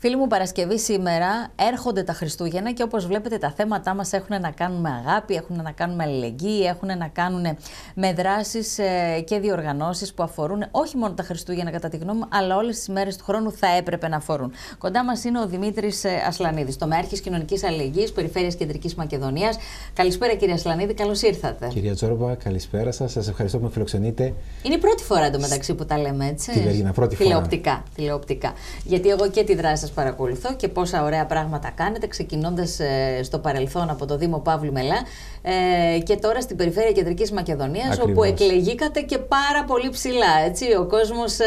Φίλοι μου, Παρασκευή σήμερα έρχονται τα Χριστούγεννα και όπως βλέπετε τα θέματά μας έχουν να κάνουν με αγάπη, έχουν να κάνουν με αλληλεγγύη, έχουν να κάνουν με δράσεις ε, και διοργανώσεις που αφορούν όχι μόνο τα Χριστούγεννα κατά τη γνώμη μου, αλλά όλες τις μέρες του χρόνου θα έπρεπε να αφορούν. Κοντά μας είναι ο Δημήτρης ε, Ασλανίδης, Μέρχης κοινωνικής αλληλεγγύης, περιφέρειας κεντρικής Μακεδονίας. Καλησπέρα κύριε Ασλανίδη, καλώς ήρθατε. Κυρία Τζόρμπα, καλησπέρα σας, σας ευχαριστώ που με φιλοξενείτε. Είναι η πρώτη φορά εντωμεταξύ που τα λέμε έτσι. Τηλεοπτικά, τηλεοπτικά. Γιατί εγώ και τη δράση σας παρακολουθώ και πόσα ωραία πράγματα κάνετε, ξεκινώντας ε, στο παρελθόν από το Δήμο Παύλου Μελά ε, και τώρα στην Περιφέρεια Κεντρικής Μακεδονίας, όπου εκλεγήκατε και πάρα πολύ ψηλά, έτσι. Ο κόσμος ε,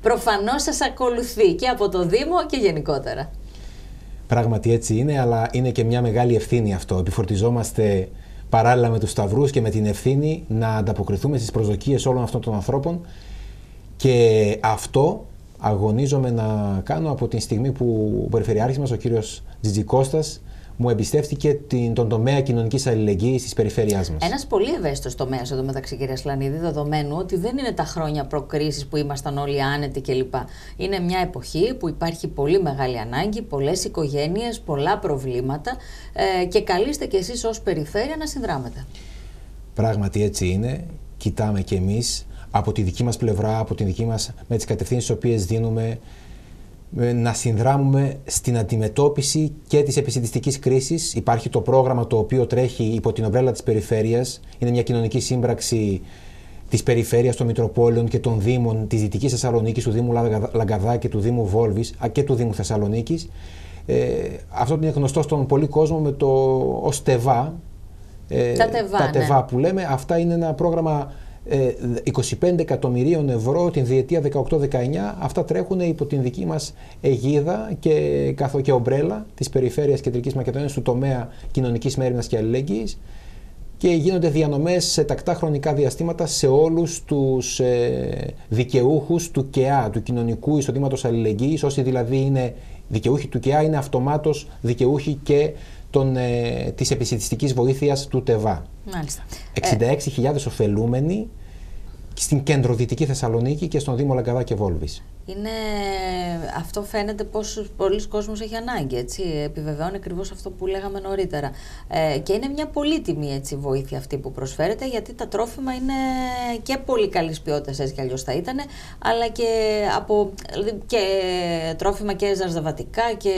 προφανώς σας ακολουθεί και από το Δήμο και γενικότερα. Πράγματι έτσι είναι, αλλά είναι και μια μεγάλη ευθύνη αυτό. Επιφορτιζόμαστε παράλληλα με τους σταυρούς και με την ευθύνη να ανταποκριθούμε στις προσδοκίες όλων αυτών των ανθρώπων και αυτό αγωνίζομαι να κάνω από τη στιγμή που ο Περιφερειάρχης μας, ο κύριος Τζιτζικώστας, μου εμπιστεύτηκε την, τον τομέα κοινωνικής αλληλεγγύης της περιφέρειάς μας. Ένας πολύ ευαίσθητος τομέας εδώ μεταξύ, κυρία Σλανίδη, δεδομένου ότι δεν είναι τα χρόνια προκρίση που ήμασταν όλοι άνετοι κλπ. Είναι μια εποχή που υπάρχει πολύ μεγάλη ανάγκη, πολλές οικογένειες, πολλά προβλήματα ε, και καλείστε κι εσείς ως περιφέρεια να συνδράμετε. Πράγματι έτσι είναι. Κοιτάμε κι εμείς από τη δική μας πλευρά, από τη δική μας, με τις κατευθύνσεις τις οποίες δίνουμε, ε, να συνδράμουμε στην αντιμετώπιση και της επιστημιστικής κρίσης. Υπάρχει το πρόγραμμα το οποίο τρέχει υπό την ομπρέλα της περιφέρειας. Είναι μια κοινωνική σύμπραξη Της περιφέρειας των Μητροπόλεων και των Δήμων της Δυτικής Θεσσαλονίκης, του Δήμου Λαγκαδά και του Δήμου Βόλβης και του Δήμου Θεσσαλονίκης. Ε, αυτό είναι γνωστό στον πολύ κόσμο με το στεβά. Ε, τα τεβά, τα ναι. τεβά που λέμε. Αυτά είναι ένα πρόγραμμα 25 ε, εκατομμυρίων ευρώ την διετία 18-19. Αυτά τρέχουν υπό την δική μας αιγίδα και, και ομπρέλα της Περιφέρειας Κεντρικής Μακεδονίας του τομέα κοινωνικής μέρημνας και αλληλεγγύης και γίνονται διανομές σε τακτά χρονικά διαστήματα σε όλους τους ε, δικαιούχους του ΚΕΑ, του Κοινωνικού Εισοδήματος Αλληλεγγύης, όσοι δηλαδή είναι δικαιούχοι του ΚΕΑ είναι αυτομάτως δικαιούχοι και τον, ε, της επισητιστικής βοήθειας του ΤΕΒΑ. Μάλιστα. 66.000 ε... ωφελούμενοι στην Δυτική Θεσσαλονίκη και στον Δήμο Λαγκαδά και Βόλβης. Είναι... Αυτό φαίνεται πως πολλοί κόσμος έχει ανάγκη, έτσι. Επιβεβαιώνει ακριβώς αυτό που λέγαμε νωρίτερα. Ε, και είναι μια πολύτιμη έτσι, βοήθεια αυτή που προσφέρεται, γιατί τα τρόφιμα είναι και πολύ καλής ποιότητας, έτσι κι αλλιώς θα ήταν, αλλά και, από... Δηλαδή, και τρόφιμα και ζαρζαβατικά και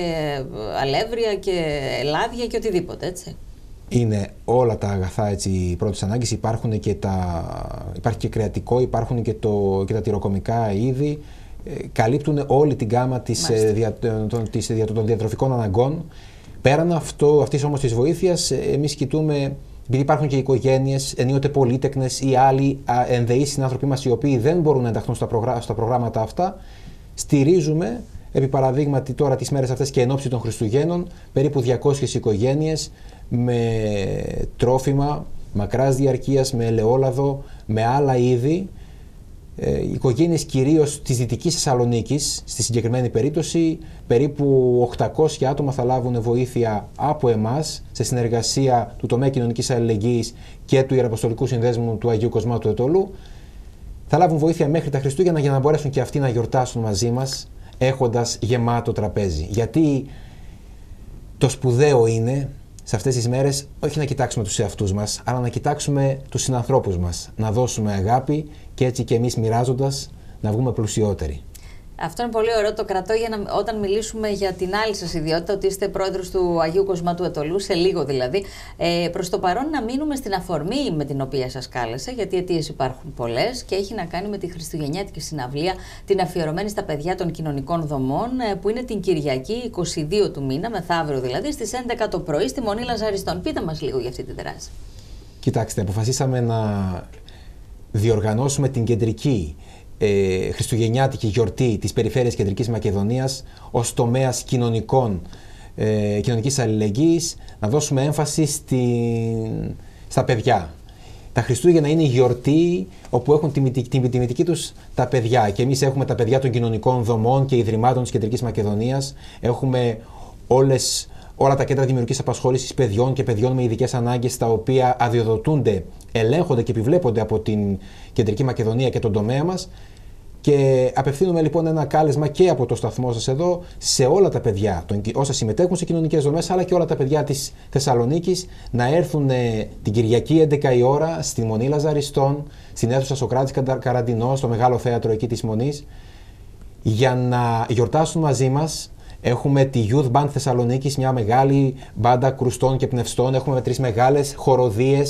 αλεύρια και ελάδια και οτιδήποτε, έτσι είναι όλα τα αγαθά έτσι, πρώτης ανάγκης, υπάρχουν και τα, υπάρχει και κρεατικό, υπάρχουν και, το, και τα τυροκομικά είδη, ε, καλύπτουν όλη την γάμα της, ε, των, της, διατροφικών αναγκών. Πέραν αυτό, αυτής όμως της βοήθειας, ε, εμείς κοιτούμε επειδή υπάρχουν και οικογένειες, ενίοτε πολίτεκνε ή άλλοι ενδεείς συνάνθρωποι μας οι οποίοι δεν μπορούν να ενταχθούν στα, στα προγράμματα αυτά, στηρίζουμε, επί παραδείγματι τώρα τις μέρες αυτές και εν ώψη των Χριστουγέννων, περίπου 200 οικογένειες με τρόφιμα μακράς διαρκείας, με ελαιόλαδο, με άλλα είδη. οικογένειε οικογένειες κυρίως της Δυτικής Θεσσαλονίκης, στη συγκεκριμένη περίπτωση, περίπου 800 άτομα θα λάβουν βοήθεια από εμάς σε συνεργασία του τομέα κοινωνικής αλληλεγγύης και του Ιεραποστολικού Συνδέσμου του Αγίου Κοσμάτου του Ετωλού. Θα λάβουν βοήθεια μέχρι τα Χριστούγεννα για να μπορέσουν και αυτοί να γιορτάσουν μαζί μας έχοντας γεμάτο τραπέζι. Γιατί το σπουδαίο είναι σε αυτές τις μέρες όχι να κοιτάξουμε τους εαυτούς μας, αλλά να κοιτάξουμε τους συνανθρώπους μας, να δώσουμε αγάπη και έτσι και εμείς μοιράζοντας να βγούμε πλουσιότεροι. Αυτό είναι πολύ ωραίο. Το κρατώ για να, όταν μιλήσουμε για την άλλη σας ιδιότητα, ότι είστε πρόεδρος του Αγίου Κοσματού Ετολού, σε λίγο δηλαδή. Ε, Προς το παρόν, να μείνουμε στην αφορμή με την οποία σας κάλεσα, γιατί αιτίες υπάρχουν πολλές και έχει να κάνει με τη Χριστουγεννιάτικη συναυλία, την αφιερωμένη στα παιδιά των κοινωνικών δομών, ε, που είναι την Κυριακή 22 του μήνα, μεθαύριο δηλαδή, στις 11 το πρωί στη Μονή Λαζαριστών. Πείτε μας λίγο για αυτή τη δράση. Κοιτάξτε, αποφασίσαμε να διοργανώσουμε την κεντρική ε, χριστουγεννιάτικη γιορτή της Περιφέρειας Κεντρικής Μακεδονίας ως τομέας κοινωνικών, ε, κοινωνικής αλληλεγγύης, να δώσουμε έμφαση στην, στα παιδιά. Τα Χριστούγεννα είναι η γιορτή όπου έχουν την τιμητική τους τα παιδιά και εμείς έχουμε τα παιδιά των κοινωνικών δομών και ιδρυμάτων της Κεντρικής Μακεδονίας, έχουμε όλες όλα τα κέντρα δημιουργικής απασχόλησης παιδιών και παιδιών με ειδικές ανάγκες, τα οποία αδειοδοτούνται, ελέγχονται και επιβλέπονται από την Κεντρική Μακεδονία και τον τομέα μας. Και απευθύνουμε λοιπόν ένα κάλεσμα και από το σταθμό σας εδώ σε όλα τα παιδιά, όσα συμμετέχουν σε κοινωνικές δομές, αλλά και όλα τα παιδιά της Θεσσαλονίκης να έρθουν ε, την Κυριακή 11 η ώρα στη Μονή Λαζαριστών, στην αίθουσα Σοκράτης Καραντινός, στο μεγάλο θέατρο εκεί της Μονής, για να γιορτάσουν μαζί μας. Έχουμε τη Youth Band Θεσσαλονίκης, μια μεγάλη μπάντα κρουστών και πνευστών. Έχουμε τρεις μεγάλες χοροδίες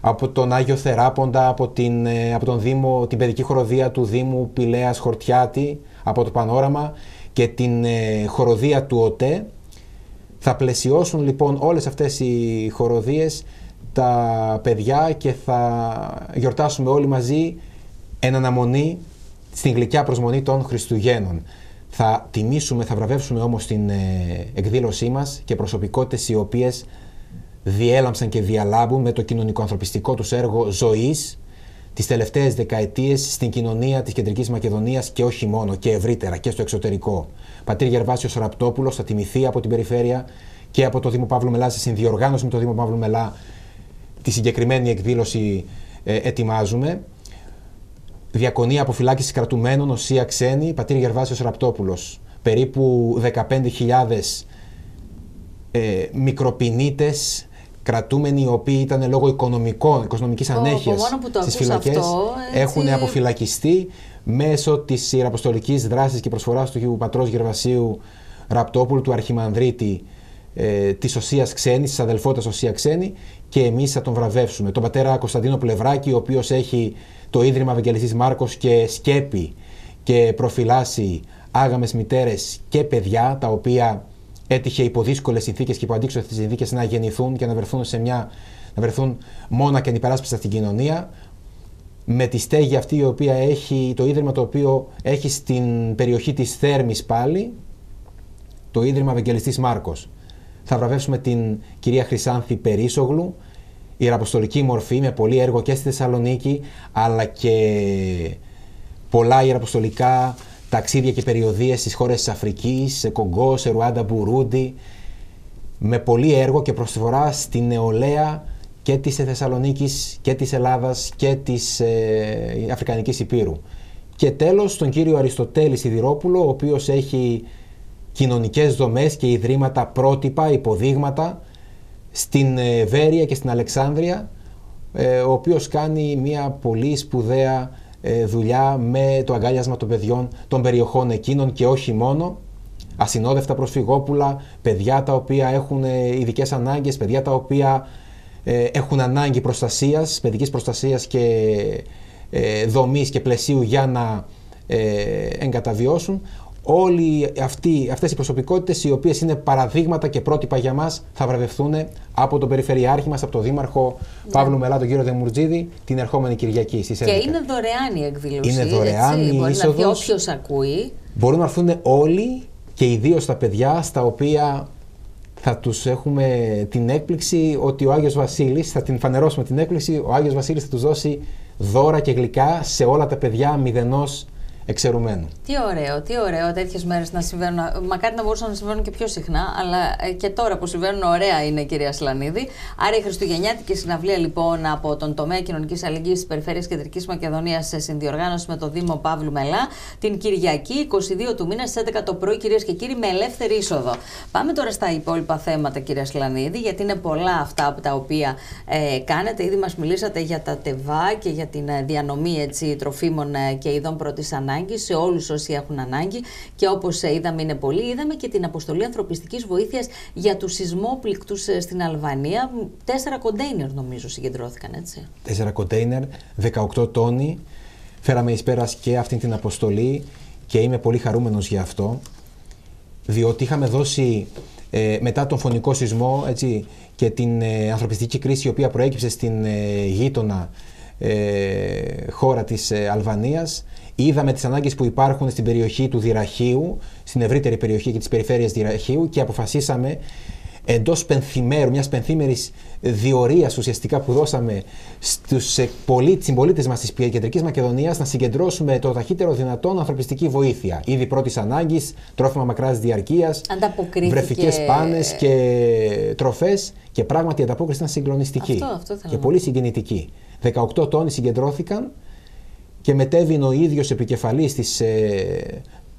από τον Άγιο Θεράποντα, από, την, ε, από τον Δήμο, την παιδική χοροδία του Δήμου Πηλέας Χορτιάτη, από το Πανόραμα και την ε, χοροδία του ΟΤΕ. Θα πλαισιώσουν λοιπόν όλες αυτές οι χοροδίες τα παιδιά και θα γιορτάσουμε όλοι μαζί εν αναμονή στην γλυκιά προσμονή των Χριστουγέννων. Θα τιμήσουμε, θα βραβεύσουμε όμως την ε, εκδήλωσή μας και προσωπικότητες οι οποίες διέλαμψαν και διαλάβουν με το κοινωνικο-ανθρωπιστικό τους έργο ζωής τις τελευταίες δεκαετίες στην κοινωνία της Κεντρικής Μακεδονίας και όχι μόνο, και ευρύτερα και στο εξωτερικό. Πατήρ Γερβάσιος Ραπτόπουλος θα τιμηθεί από την περιφέρεια και από το Δήμο Παύλου Μελά, σε συνδιοργάνωση με το Δήμο Παύλου Μελά, τη συγκεκριμένη εκδήλωση ε, ετοιμάζουμε. Διακονία αποφυλάκησης κρατουμένων, οσία ξένη, πατήρ Γερβάσιος Ραπτόπουλος. Περίπου 15.000 ε, κρατούμενοι οι οποίοι ήταν λόγω οικονομικών, οικονομικής ανέχεια στι φυλακέ έχουν αποφυλακιστεί μέσω της ιεραποστολικής δράσης και προσφοράς του πατρός Γερβασίου Ραπτόπουλου, του Αρχιμανδρίτη ε, της Οσίας Ξένης, της αδελφότητας Οσία Ξένη, και εμείς θα τον βραβεύσουμε. Τον πατέρα Κωνσταντίνο Πλευράκη, ο οποίος έχει το ίδρυμα Ευαγγελιστής Μάρκος και σκέπη και προφυλάσσει άγαμες μητέρες και παιδιά τα οποία έτυχε υπό δύσκολες συνθήκες και υπό αντίξωε συνθήκες να γεννηθούν και να βρεθούν, σε μια, να βρεθούν μόνα και ανυπεράσπιστα στην κοινωνία. Με τη στέγη αυτή η οποία έχει, το ίδρυμα το οποίο έχει στην περιοχή της Θέρμης πάλι, το ίδρυμα Ευαγγελιστής Μάρκος. Θα βραβεύσουμε την κυρία Χρυσάνθη Περίσογλου, ιεραποστολική μορφή με πολύ έργο και στη Θεσσαλονίκη, αλλά και πολλά ιεραποστολικά ταξίδια και περιοδίες στις χώρες της Αφρικής, σε Κογκό, σε Ρουάντα, Μπουρούντι, με πολύ έργο και προσφορά στη νεολαία και της Θεσσαλονίκης και της Ελλάδας και της ε, Αφρικανικής Υπήρου. Και τέλος τον κύριο Αριστοτέλη Σιδηρόπουλο, ο οποίος έχει κοινωνικές δομές και ιδρύματα πρότυπα, υποδείγματα στην ε, Βέρεια και στην Αλεξάνδρεια, ε, ο οποίος κάνει μια πολύ σπουδαία ε, δουλειά με το αγκάλιασμα των παιδιών των περιοχών εκείνων και όχι μόνο. Ασυνόδευτα προσφυγόπουλα, παιδιά τα οποία έχουν ε, ειδικές ανάγκες, παιδιά τα οποία ε, έχουν ανάγκη προστασίας, παιδικής προστασίας και δομής και πλαισίου για να εγκαταβιώσουν όλοι αυτοί, αυτές οι προσωπικότητες οι οποίες είναι παραδείγματα και πρότυπα για μας θα βραβευθούν από τον Περιφερειάρχη μας, από τον Δήμαρχο ναι. Μελά, τον κύριο Δεμουρτζίδη, την ερχόμενη Κυριακή στις Και είναι δωρεάν η εκδήλωση. Είναι δωρεάν έτσι, η μπορεί είσοδος. δει όποιος ακούει. Μπορούν να έρθουν όλοι και ιδίω τα παιδιά στα οποία θα τους έχουμε την έκπληξη ότι ο Άγιος Βασίλης, θα την φανερώσουμε την έκπληξη, ο Άγιος Βασίλης θα τους δώσει δώρα και γλυκά σε όλα τα παιδιά μηδενός. Τι ωραίο, τι ωραίο τέτοιες μέρες να συμβαίνουν. Μακάρι να μπορούσαν να συμβαίνουν και πιο συχνά, αλλά ε, και τώρα που συμβαίνουν, ωραία είναι, κυρία Σλανίδη. Άρα η Χριστουγεννιάτικη συναυλία λοιπόν από τον τομέα κοινωνικής αλληλεγγύης της Περιφέρειας Κεντρικής Μακεδονίας σε συνδιοργάνωση με το Δήμο Παύλου Μελά την Κυριακή 22 του μήνα στις 11 το πρωί, κυρίες και κύριοι, με ελεύθερη είσοδο. Πάμε τώρα στα υπόλοιπα θέματα, κυρία Σλανίδη, γιατί είναι πολλά αυτά τα οποία ε, κάνετε. Ήδη μας μιλήσατε για τα τεβά και για την ε, διανομή έτσι, τροφίμων ε, και ειδών πρώτης ανάγκη σε όλους όσοι έχουν ανάγκη και όπως είδαμε είναι πολύ Είδαμε και την αποστολή ανθρωπιστικής βοήθειας για τους σεισμόπληκτους ε, στην Αλβανία. Τέσσερα κοντέινερ νομίζω συγκεντρώθηκαν, έτσι. Τέσσερα κοντέινερ, 18 τόνοι. Φέραμε εις πέρας και αυτή την αποστολή και είμαι πολύ χαρούμενος για αυτό, διότι είχαμε δώσει ε, μετά τον φωνικό σεισμό έτσι, και την ε, ανθρωπιστική κρίση η οποία προέκυψε στην ε, γείτονα χώρα της ε, Αλβανίας. Είδαμε τις ανάγκες που υπάρχουν στην περιοχή του Δυραχίου, στην ευρύτερη περιοχή και της περιφέρειας Δυραχίου και αποφασίσαμε εντός πενθυμέρου, μιας πενθύμερη διορίας ουσιαστικά που δώσαμε στους ε, συμπολίτες μας της Κεντρικής Μακεδονίας να συγκεντρώσουμε το ταχύτερο δυνατόν ανθρωπιστική βοήθεια. Ήδη πρώτης ανάγκης, τρόφιμα μακράς διαρκείας, βρεφικές πάνες και τροφές. Και πράγματι η ανταπόκριση ήταν συγκλονιστική αυτό, αυτό και πολύ συγκινητική. 18 τόνοι συγκεντρώθηκαν και μετέβηνε ο ίδιος επικεφαλής της,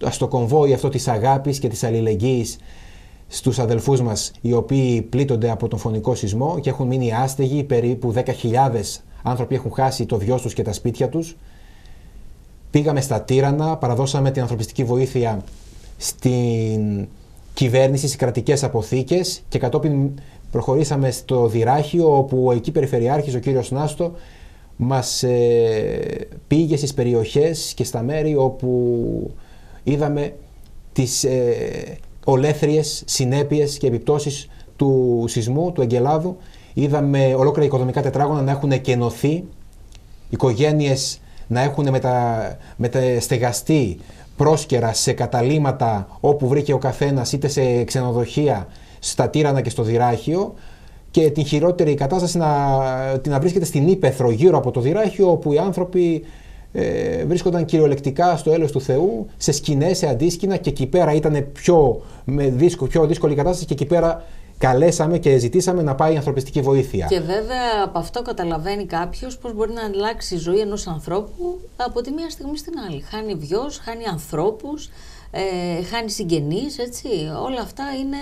στο ε, κομβόι αυτό της αγάπης και της αλληλεγγύης στους αδελφούς μας οι οποίοι πλήττονται από τον φωνικό σεισμό και έχουν μείνει άστεγοι, περίπου 10.000 άνθρωποι έχουν χάσει το βιό τους και τα σπίτια τους. Πήγαμε στα Τύρανα, παραδώσαμε την ανθρωπιστική βοήθεια στην κυβέρνηση, στις κρατικές αποθήκες και κατόπιν προχωρήσαμε στο Διράχιο όπου εκεί περιφερειάρχης ο κύριος Νάστο μας ε, πήγε στις περιοχές και στα μέρη όπου είδαμε τις ε, ολέθριες συνέπειες και επιπτώσεις του σεισμού, του Εγκελάδου. Είδαμε ολόκληρα οικοδομικά τετράγωνα να έχουν κενωθεί, οικογένειες να έχουν μετα, μεταστεγαστεί πρόσκαιρα σε καταλήματα όπου βρήκε ο καθένας είτε σε ξενοδοχεία στα Τύρανα και στο Δυράχιο και την χειρότερη κατάσταση να, ε, να βρίσκεται στην Ήπεθρο γύρω από το Δυράχιο όπου οι άνθρωποι ε, βρίσκονταν κυριολεκτικά στο έλεος του Θεού σε σκηνές, σε αντίσκηνα και εκεί πέρα ήταν πιο, με δύσκολη, πιο δύσκολη κατάσταση και εκεί πέρα καλέσαμε και ζητήσαμε να πάει η ανθρωπιστική βοήθεια. Και βέβαια από αυτό καταλαβαίνει κάποιος πώς μπορεί να αλλάξει η ζωή ενός ανθρώπου από τη μία στιγμή στην άλλη. Χάνει βιός, χάνει ανθρώπους, ε, χάνει συγγενείς, έτσι. Όλα αυτά είναι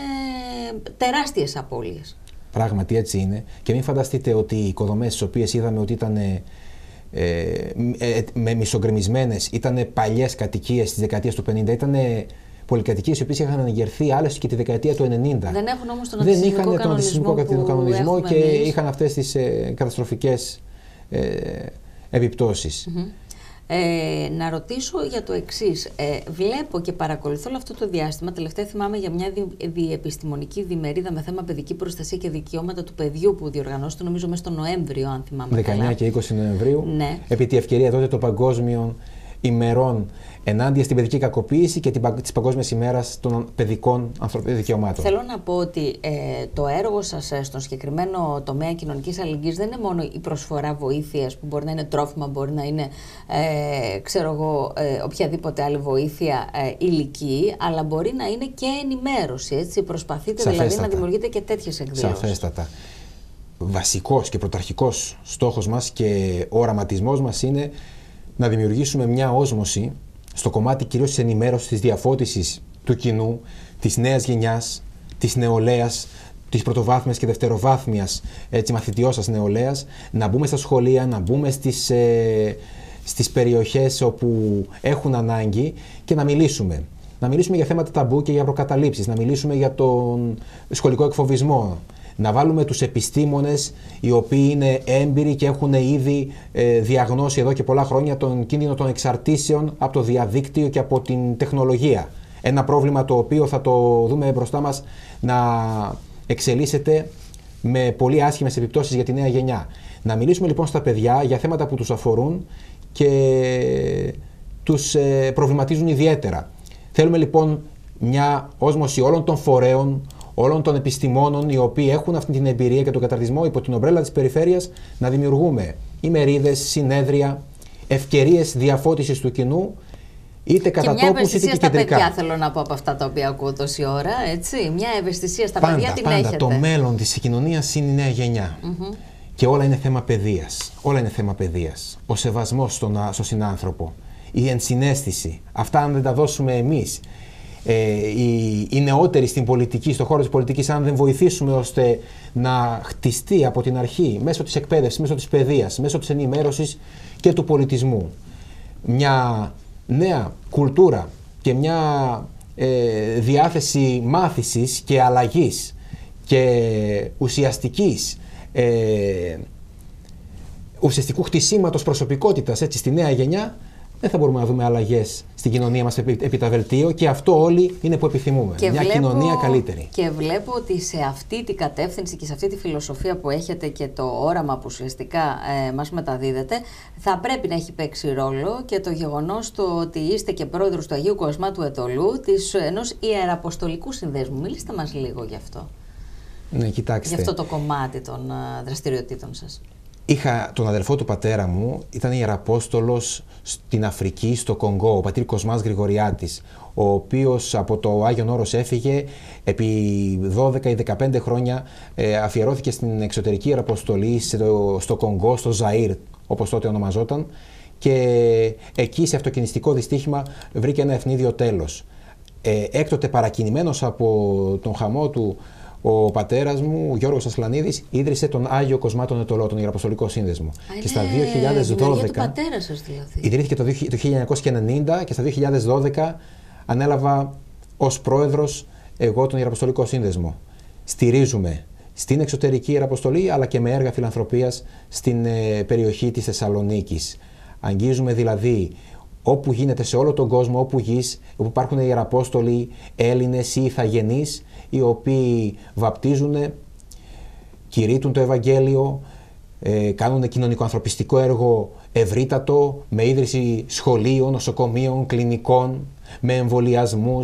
τεράστιες απώλειες. Πράγματι έτσι είναι. Και μην φανταστείτε ότι οι οικοδομέ, τις οποίες είδαμε ότι ήταν ε, ε, ε μισογκρεμισμένε, ήταν παλιές κατοικίες της δεκαετίας του 50, ήταν πολυκατοικίες οι οποίες είχαν αναγερθεί άλλες και τη δεκαετία του 90. Δεν έχουν όμως τον Δεν είχαν τον αντισυσμικό κανονισμό και είχαν αυτές τις ε, καταστροφικές ε, επιπτώσεις. Ε, να ρωτήσω για το εξής. Ε, βλέπω και παρακολουθώ όλο αυτό το διάστημα. Τελευταία θυμάμαι για μια διεπιστημονική διμερίδα με θέμα παιδική προστασία και δικαιώματα του παιδιού που διοργανώστηκε νομίζω μέσα στο Νοέμβριο, αν θυμάμαι. 19 και 20 Νοεμβρίου. Ναι. Επί τη ευκαιρία τότε των Παγκόσμιων ημερών ενάντια στην παιδική κακοποίηση και της Παγκόσμιας ημέρας των παιδικών δικαιωμάτων. Θέλω να πω ότι ε, το έργο σας ε, στον συγκεκριμένο τομέα κοινωνικής αλληλεγγύης δεν είναι μόνο η προσφορά βοήθειας που μπορεί να είναι τρόφιμα, μπορεί να είναι ε, ξέρω εγώ, ε, οποιαδήποτε άλλη βοήθεια ε, υλική, αλλά μπορεί να είναι και ενημέρωση. Έτσι. Προσπαθείτε δηλαδή να δημιουργείτε και τέτοιες εκδηλώσεις. Σαφέστατα. Βασικός και πρωταρχικός στόχος μας και οραματισμός μας είναι να δημιουργήσουμε μια όσμωση στο κομμάτι κυρίως της ενημέρωσης, της διαφώτισης του κοινού, της νέας γενιάς, της νεολαίας, της πρωτοβάθμιας και δευτεροβάθμιας μαθητιώσα νεολαίας, να μπούμε στα σχολεία, να μπούμε στις. Ε, στις περιοχές όπου έχουν ανάγκη και να μιλήσουμε. Να μιλήσουμε για θέματα ταμπού και για προκαταλήψεις, να μιλήσουμε για τον σχολικό εκφοβισμό, να βάλουμε τους επιστήμονες οι οποίοι είναι έμπειροι και έχουν ήδη ε, διαγνώσει εδώ και πολλά χρόνια τον κίνδυνο των εξαρτήσεων από το διαδίκτυο και από την τεχνολογία. Ένα πρόβλημα το οποίο θα το δούμε μπροστά μας να εξελίσσεται με πολύ άσχημες επιπτώσεις για τη νέα γενιά. Να μιλήσουμε λοιπόν στα παιδιά για θέματα που τους αφορούν και τους ε, προβληματίζουν ιδιαίτερα. Θέλουμε λοιπόν μια όσμωση όλων των φορέων, όλων των επιστημόνων οι οποίοι έχουν αυτή την εμπειρία και τον καταρτισμό υπό την ομπρέλα της περιφέρειας να δημιουργούμε ημερίδες, συνέδρια, ευκαιρίες διαφώτισης του κοινού είτε κατά τόπους είτε και στα κεντρικά. παιδιά θέλω να πω από αυτά τα οποία ακούω τόση ώρα, έτσι. Μια ευαισθησία στα πάντα, παιδιά την πάντα, έχετε. Το μέλλον της κοινωνία είναι η νέα γενιά. Mm-hmm. Και όλα είναι θέμα παιδείας. Όλα είναι θέμα παιδείας. Ο σεβασμός στον, στον συνάνθρωπο, η ενσυναίσθηση. Αυτά αν δεν τα δώσουμε εμείς ε, οι, οι νεότεροι στην πολιτική, στον χώρο της πολιτικής, αν δεν βοηθήσουμε ώστε να χτιστεί από την αρχή μέσω της εκπαίδευσης, μέσω της παιδείας, μέσω της ενημέρωσης και του πολιτισμού μια νέα κουλτούρα και μια ε, διάθεση μάθησης και αλλαγής και ουσιαστικής ε, ουσιαστικού χτισήματος προσωπικότητας έτσι, στη νέα γενιά δεν θα μπορούμε να δούμε αλλαγές στην κοινωνία μας επί, τα βελτίο και αυτό όλοι είναι που επιθυμούμε. Και Μια κοινωνία καλύτερη. Και βλέπω ότι σε αυτή την κατεύθυνση και σε αυτή τη φιλοσοφία που έχετε και το όραμα που ουσιαστικά ε, μας μεταδίδετε, θα πρέπει να έχει παίξει ρόλο και το γεγονός το ότι είστε και πρόεδρος του Αγίου Κοσμά του της ενός ιεραποστολικού συνδέσμου. Μιλήστε μας λίγο γι' αυτό. Ναι, κοιτάξτε. Γι' αυτό το κομμάτι των ε, δραστηριοτήτων σας. Είχα τον αδελφό του πατέρα μου, ήταν ιεραπόστολος στην Αφρική, στο Κονγκό, ο πατήρ Κοσμάς Γρηγοριάτης, ο οποίος από το αγιο Όρος έφυγε, επί 12 ή 15 χρόνια ε, αφιερώθηκε στην εξωτερική ιεραποστολή στο, στο Κονγκό, στο Ζαΐρ, όπως τότε ονομαζόταν, και εκεί σε αυτοκινηστικό δυστύχημα βρήκε ένα ευνίδιο τέλος. Ε, έκτοτε παρακινημένος από τον χαμό του ο πατέρας μου, ο Γιώργος Ασλανίδης, ίδρυσε τον Άγιο Κοσμά των Ετωλό, τον Ιεραποστολικό Σύνδεσμο. Α, και ναι, στα 2012. Ναι, ναι, του πατέρας δηλαδή. Ιδρύθηκε το 1990 και στα 2012 ανέλαβα ως πρόεδρος εγώ τον Ιεραποστολικό Σύνδεσμο. Στηρίζουμε στην εξωτερική Ιεραποστολή αλλά και με έργα φιλανθρωπίας στην ε, περιοχή της Θεσσαλονίκης. Αγγίζουμε δηλαδή όπου γίνεται σε όλο τον κόσμο, όπου γης, όπου υπάρχουν ιεραπόστολοι Έλληνες ή Ιθαγενείς, οι οποίοι βαπτίζουν, κηρύττουν το Ευαγγέλιο, ε, κάνουν κάνουν κοινωνικο-ανθρωπιστικό έργο ευρύτατο, με ίδρυση σχολείων, νοσοκομείων, κλινικών, με εμβολιασμούς,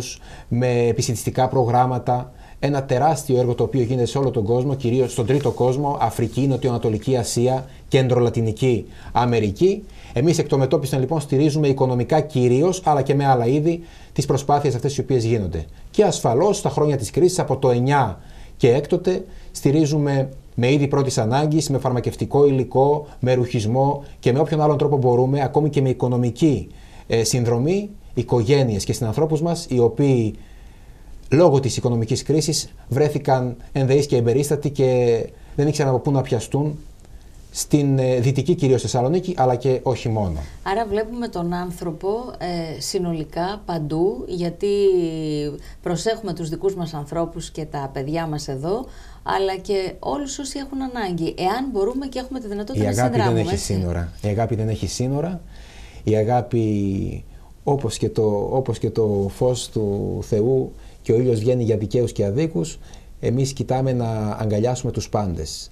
με επιστημιστικά προγράμματα. Ένα τεράστιο έργο το οποίο γίνεται σε όλο τον κόσμο, κυρίως στον τρίτο κόσμο, Αφρική, Νοτιοανατολική Ασία, Κέντρο Λατινική Αμερική Εμείς εκτομετώπισαν λοιπόν στηρίζουμε οικονομικά κυρίως, αλλά και με άλλα είδη, τις προσπάθειες αυτές οι οποίες γίνονται. Και ασφαλώς στα χρόνια της κρίσης, από το 9 και έκτοτε, στηρίζουμε με είδη πρώτης ανάγκης, με φαρμακευτικό υλικό, με ρουχισμό και με όποιον άλλον τρόπο μπορούμε, ακόμη και με οικονομική ε, συνδρομή, οικογένειες και συνανθρώπους μας, οι οποίοι λόγω της οικονομικής κρίσης βρέθηκαν ενδεείς και εμπερίστατοι και δεν ήξεραν από πού να πιαστούν στην ε, δυτική κυρίως Θεσσαλονίκη αλλά και όχι μόνο. Άρα βλέπουμε τον άνθρωπο ε, συνολικά παντού γιατί προσέχουμε τους δικούς μας ανθρώπους και τα παιδιά μας εδώ αλλά και όλους όσοι έχουν ανάγκη. Εάν μπορούμε και έχουμε τη δυνατότητα να συνδράμουμε. Η αγάπη δεν έχει σύνορα. Η αγάπη δεν έχει σύνορα. Η αγάπη όπως και το, όπως και το φως του Θεού και ο ήλιος βγαίνει για δικαίους και αδίκους εμείς κοιτάμε να αγκαλιάσουμε τους πάντες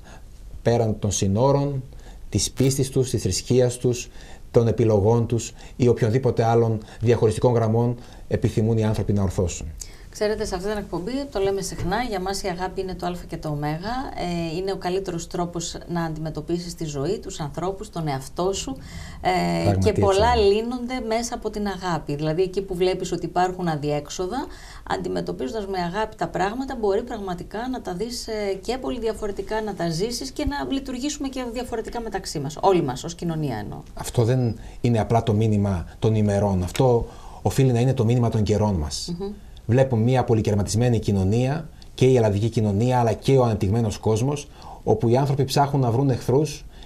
πέραν των συνόρων, της πίστης τους, της θρησκείας τους, των επιλογών τους ή οποιονδήποτε άλλων διαχωριστικών γραμμών επιθυμούν οι άνθρωποι να ορθώσουν. Ξέρετε, σε αυτή την εκπομπή το λέμε συχνά, για μας η αγάπη είναι το α και το ω. Ε, είναι ο καλύτερος τρόπος να αντιμετωπίσεις τη ζωή, τους ανθρώπους, τον εαυτό σου ε, και πολλά λύνονται μέσα από την αγάπη. Δηλαδή εκεί που βλέπεις ότι υπάρχουν αδιέξοδα, αντιμετωπίζοντας με αγάπη τα πράγματα μπορεί πραγματικά να τα δεις ε, και πολύ διαφορετικά, να τα ζήσεις και να λειτουργήσουμε και διαφορετικά μεταξύ μας, όλοι μας ως κοινωνία εννοώ. Αυτό δεν είναι απλά το μήνυμα των ημερών, αυτό οφείλει να είναι το μήνυμα των καιρών μας βλέπουμε μια πολυκερματισμένη κοινωνία και η ελλαδική κοινωνία αλλά και ο ανεπτυγμένος κόσμος, όπου οι άνθρωποι ψάχνουν να βρουν εχθρούς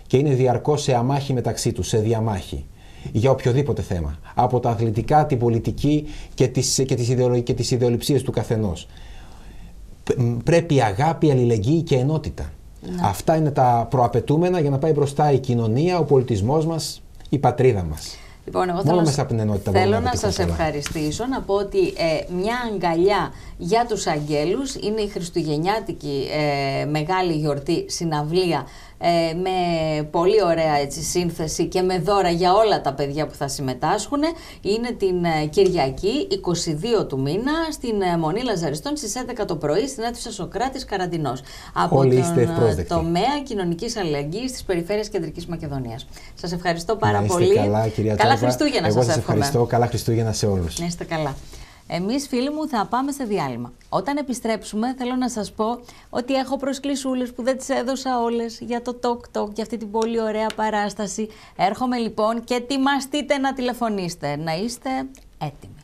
και είναι διαρκώς σε αμάχη μεταξύ τους, σε διαμάχη για οποιοδήποτε θέμα. Από τα αθλητικά, την πολιτική και τις, και τις, του καθενός. Πρέπει αγάπη, αλληλεγγύη και ενότητα. Ναι. Αυτά είναι τα προαπαιτούμενα για να πάει μπροστά η κοινωνία, ο πολιτισμός μας, η πατρίδα μας. Λοιπόν, εγώ θέλω, θέλω να σας ευχαριστήσω, να πω ότι ε, μια αγκαλιά για τους αγγέλους είναι η χριστουγεννιάτικη ε, μεγάλη γιορτή συναυλία ε, με πολύ ωραία έτσι, σύνθεση και με δώρα για όλα τα παιδιά που θα συμμετάσχουν. Είναι την ε, Κυριακή 22 του μήνα στην ε, Μονή Λαζαριστών στις 11 το πρωί στην αίθουσα Σοκράτης Καραντινός. Από τον ε, τομέα κοινωνικής αλληλεγγύης της Περιφέρειας Κεντρικής Μακεδονίας. Σας ευχαριστώ πάρα πολύ. Καλά, καλά Χριστούγεννα Εγώ σας, ευχαριστώ. Καλά Χριστούγεννα σε όλους. Να είστε καλά. Εμείς φίλοι μου, θα πάμε σε διάλειμμα. Όταν επιστρέψουμε, θέλω να σας πω ότι έχω προσκλησούλες που δεν τις έδωσα όλες για το Talk Talk, για αυτή την πολύ ωραία παράσταση. Έρχομαι λοιπόν και ετοιμαστείτε να τηλεφωνήσετε, να είστε έτοιμοι.